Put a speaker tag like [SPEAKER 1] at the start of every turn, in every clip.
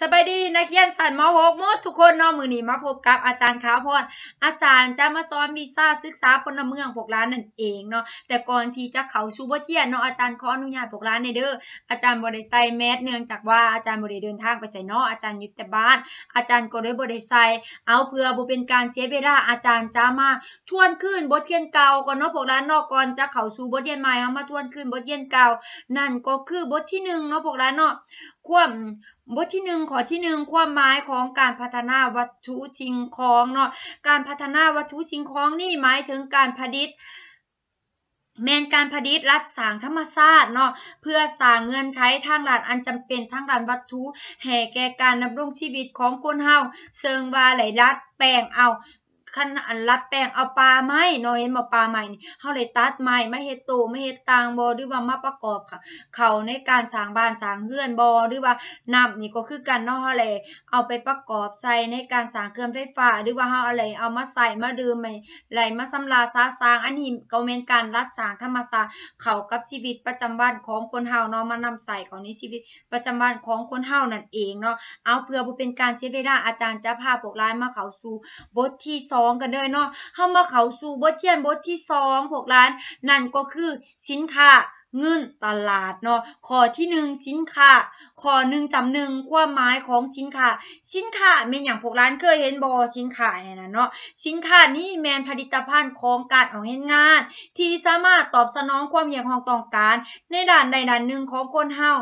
[SPEAKER 1] สบายดีนักเรียนสันมหกมดทุกคนนอมือนี้มาพบกับอาจารย์ข้าพรอาจารย์จะมาสอนวีซ่าศึกษาพลเมืองพวกร้านนั่นเองเนาะแต่ก่อนที่จะเขาชูบเทียนเนาะอาจารย์ขออนุญาตพวกร้านในเด้ออาจารย์บริไซแมสเนื่องจากว่าอาจารย์บริเดินทางไปใส่นออาจารย์ยุติบ้านอาจารย์ก็เลยบริไซเอาเพื่อบุเป็นการเสียเวลาอาจารย์จะมาทวนขึ้นบทเรียนเก่าก่อนเนาะพวกร้านนอกก่อนจะเขาชูบทเรียนใหม่เอามาทวนขึ้นบทเรียนเก่านั่นก็คือบทที่หนึ่งเนาะพวกร้านเนาะควบบทที่หนึ่งข้อที่หนึ่งความหมายของการพัฒนาวัตถุสิ่งของเนาะการพัฒนาวัตถุสิ่งของนี่หมายถึงการผลิตแมนการผลิตรัฐสางธรรมชาติเนาะเพื่อสร้างเงื่อนไขทางด้านอันจำเป็นทางด้านวัตถุแห่แก่การดำรงชีวิตของคนเฮาเซิงว่าไหลรัดแปลงเอาคันอันรับแป้งเอาปลาไม้น่อยมาปลาไม้นี่เฮาเลยตัดไม้ม่เห็ดตูไม่เห็ดตางบอหรือว่ามาประกอบค่ะ เขาในการสร้างบ้านสร้างเฮือนบอหรือว่านํำนี่ก็คือกันเนาะเฮาเลยเอาไปประกอบใส่ในการสร้างเครื่องไฟฟ้าหรือว่าเฮาอะไรเอามาใส่มาดื่มไหลมาสำราซาสร้าง อันนี้ก็เป็นการรัดสร้างธรรมชาติเข้ากับชีวิตประจำวันของคนเฮาเนาะมานำใส่ของในชีวิตประจำวันของคนเฮานั่นเองเนาะ เอาเพื่อเป็นการเสียเวลาอาจารย์จะพาพวกรลายมาเข้าสู่บทที่สงองกันเลยเนาะเฮามาเข้าสู่บทเรียนบทที่สองพวกร้านนั่นก็คือ สินค้าเงิน ตลาดเนาะข้อที่หนึ่งสินค้าข้อหนึ่งจำหนึ่งความหมายของสินค้า สินค้าเป็นอย่างพวกร้านเคยเห็นบอสินค้าเนี่ยนะเนาะสินค้านี่แมนผลิตภัณฑ์ของการออกเห็นงาน ที่สามารถตอบสนองความอยากของต้องการ ในด้านใดด้านหนึ่งของคนเฮา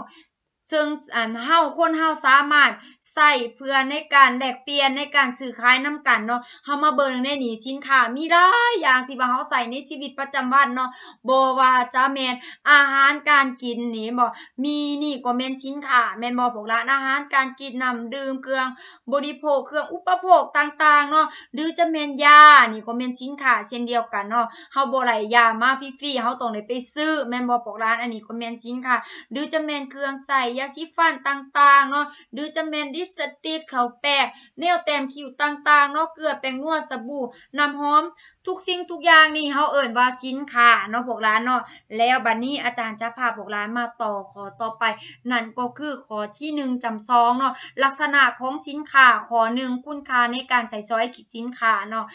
[SPEAKER 1] ซึ่งอันเฮาคนเฮาสามารถใส่เพื่อในการแลกเปลี่ยนในการซื้อขายนำกันเนาะเฮามาเบิ่งในนี้สินค้ามีหลายอย่างที่ว่าเฮาใส่ในชีวิตประจำวันเนาะบ่ว่าจะแม่นอาหารการกินนี่บ่มีนี่ก็แม่นสินค้าแม่นบ่พวกร้านอาหารการกินน้ำดื่มเครื่องบริโภคเครื่องอุปโภคต่างๆเนาะหรือจะแม่นยานี่ก็แม่นสินค้าเช่นเดียวกันเนาะเฮาบ่ไหลยามาฟรีๆเฮาต้องได้ไปซื้อแม่นบ่พวกร้านอันนี้ก็แม่นสินค้าหรือจะแม่นเครื่องใส่ยาสีฟันต่างๆเนาะหรือจะแมน ดิสติกเข่าแปะแนวแต้มคิวต่างๆเนาะ เกลือแป้งนวดสบู่ น้ำหอม ทุกสิ่งทุกอย่างนี่เขาเอ่ญว่าชิ้นคาเนาะพวกร้านเนาะ แล้วบัดนนี้อาจารย์จะพาพวกร้านมาต่อขอต่อไป นั่นก็คือขอที่หนึ่งจำซองเนาะ ลักษณะของชิ้นคาขอหนึ่งคุณค่าในการใส่ซอยชินค้าเนาะ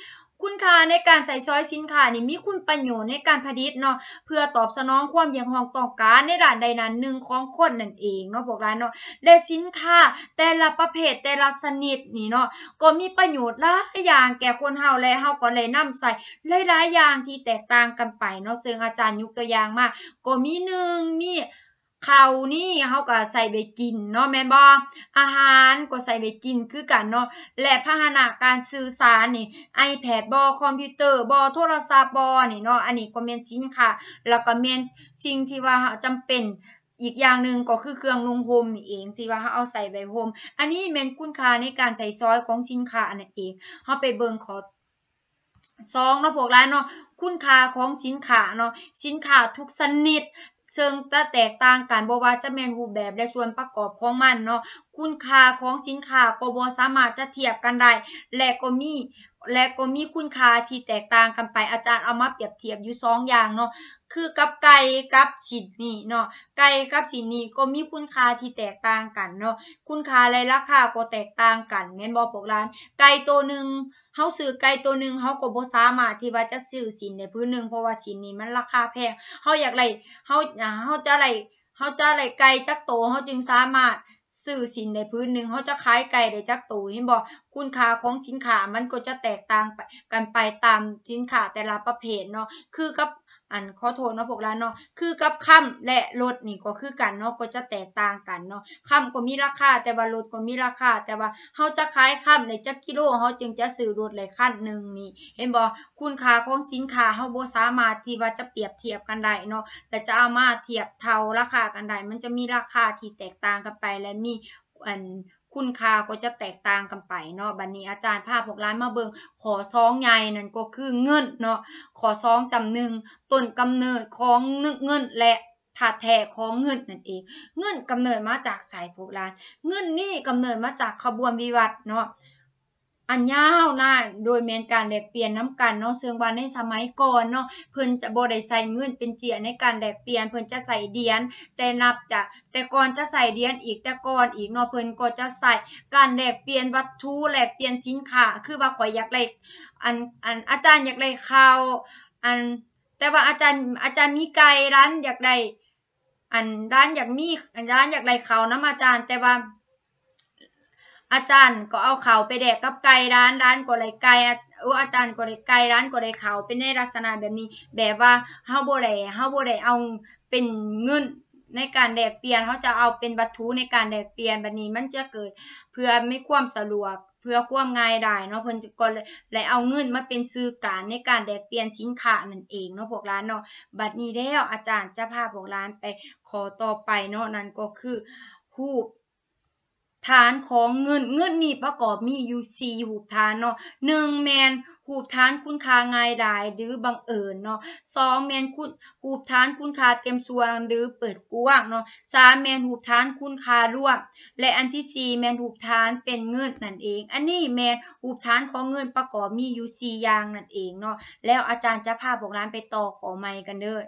[SPEAKER 1] คุณค่าในการใส่ช้อยสินค้านี่มีคุณประโยชน์ในการผลิตเนาะเพื่อตอบสนองความยังหองต้องการในด้านใดนั้นหนึ่งของคนนั่นเองเนาะพวกร้านเนาะและสินค้าแต่ละประเภทแต่ละชนิดนี่เนาะก็มีประโยชน์หลายอย่างแก่คนเฮาและเฮาก็เลยนำใส่หลายๆอย่างที่แตกต่างกันไปเนาะซึ่งอาจารย์ยกตัวอย่างมาก็มีหนึ่งมีเขานี่เขาก็ใส่ไปกินเนาะแม่บบกอาหารก็ใส่ไปกินคือกันเนาะและพัฒนาการสื่อสารนี่ไอแพดบอคอมพิวเตอร์บอโทรศัพท์บอนี่เนาะอันนี้ก็เมนสินค่าแล้วก็เมนสิ่งที่ว่าจำเป็นอีกอย่างหนึ่งก็คือเครื่องลุงโฮมนี่เองที่ว่าเขาเอาใส่ไปโฮมอันนี้เมนคุณค่าในการใส่ซอยของสินค้าอันนั้นเองเขาไปเบิ่งขอซองเนาะพวกร้านเนาะคุณค่าของสินค้าเนาะสินค้าทุกชนิดเชิงตะแตกต่างกันบ่ว่าจะแมนรูปแบบและส่วนประกอบของมันเนาะคุณค่าของสินค้าก็บ่สามารถจะเทียบกันได้และก็มีและก็มีคุณค่าที่แตกต่างกันไปอาจารย์เอามาเปรียบเทียบอยู่สองอย่างเนาะคือกับไก่กับสินนี่เนาะไก่กับสินนี่ก็มีคุณค่าที่แตกต่างกันเนาะคุณค่าและราคาก็แตกต่างกันแม่นบ่พวกร้าน ไก่ตัวหนึ่งเฮาซื้อไก่ตัวหนึ่งเฮาก็บ่สามารถที่ว่าจะซื้อสินในพื้นหนึ่งเพราะว่าสินนี่มันราคาแพงเฮาอยากไรเฮาเฮาจะไรเฮาจะไรไก่จักโตเฮาจึงสามารถซื้อสินในพื้นหนึ่ง เขาจะขายไก่ได้จักตูวเห็นบอกคุณค่าของสินค้ามันก็จะแตกต่างกันไปตามสินค้าแต่ละประเภทเนาะ คือกับอันขอโทษเนาะพวกเราเนาะ คือกับคำและรถนี่ก็คือกันเนาะ ก็จะแตกต่างกันเนาะคำก็มีราคา แต่ว่ารถก็มีราคา แต่ว่าเฮาจะขายคำในจักกิโลเฮาจึงจะซื้อรถหลายคันหนึ่งนี่เห็นบ่คุณค่าของสินค้าเฮาบ่สามารถที่ว่าจะเปรียบเทียบกันได้เนาะและจะเอามาเทียบเท่าราคากันได้มันจะมีราคาที่แตกต่างกันไปและมีอันคุณค่าก็จะแตกต่างกันไปเนาะ บัดนนี้อาจารย์ภาพพวกร้านมาเบิง ขอซองใหญ่นั่นก็คือเงินเนาะขอซองจำหนึ่งต้นกำเนิดของเงินและถาแท้ของเงินนั่นเอง เงินกำเนิดมาจากสายพวกร้าน เงินนี่กำเนิดมาจากขบวนวิวัฒน์เนาะอันยาวนานโดยเมนการแดกเปลี่ยนน้ำกันเนาะเชิงวันในสมัยก่อนเนาะเพิ่นจะโบได้ใส่เงินเป็นเจียในการแดกเปลี่ยนเพิ่นจะใส่เดียน แต่นับจากแต่ก่อนจะใส่เดียนอีกแต่ก่อนอีกเนาะเพิ่นก็จะใส่การแดกเปลี่ยนวัตถุแลกเปลี่ยนสินค้าคือว่าข่อยอยากได้อันอันอาจารย์อยากได้ข้าวอันแต่ว่าอาจารย์อาจารย์มีไก่ร้านอยากได้อันร้านอยากมีร้านอยากได้ข้าวน้าอาจารย์แต่ว่าอาจารย์ก็เอาเขาไปแดกกับไก่ร้านร้านก็เลยไก่อ้อาจารย์ก็เลยไก่ร้านก็เลยเขาเป็นในลักษณะแบบนี้แบบว่าเฮาโบเลยเฮาโบเลยเอาเป็นเงินในการแดกเปลี่ยนเขาจะเอาเป็นวัตถุในการแดกเปลี่ยนแบบนี้ มันจะเกิดเพื่อไม่คว่ำสะดวกเพื่อคว่ำง่ายได้เนาะเพิ่นก็เลยเอาเงินมาเป็นซื้อการในการแดกเปลี่ยนสินค้านั่นเองเนาะพวกร้านเนาะบัดนี้แล้วอาจารย์จะพาพวกร้านไปขอต่อไป เนาะนั่นก็คือผู้ฐานของเงินเงินนี่ประกอบมีอยู่สี่หูบฐานเนาะหนึ่งแมนหูบฐานคุณค่าง่ายดายหรือบังเอิญเนาะสองแมนคุณหูบฐานคุณค่าเต็มส่วนหรือเปิดกว้างเนาะสามแมนหูบฐานคุณค่าร่วม และอันที่สี่แมนหูบฐานเป็นเงินนั่นเอง อันนี้แมนหูบฐานของเงินประกอบมีอยู่สี่อย่างนั่นเองเนาะ แล้วอาจารย์จะพาพวกร้านไปต่อขอไม้กันเด้อ